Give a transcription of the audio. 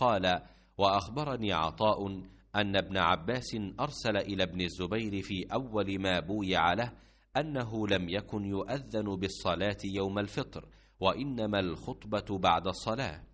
قال واخبرني عطاء ان ابن عباس ارسل الى ابن الزبير في اول ما بويع له انه لم يكن يؤذن بالصلاه يوم الفطر وانما الخطبه بعد الصلاه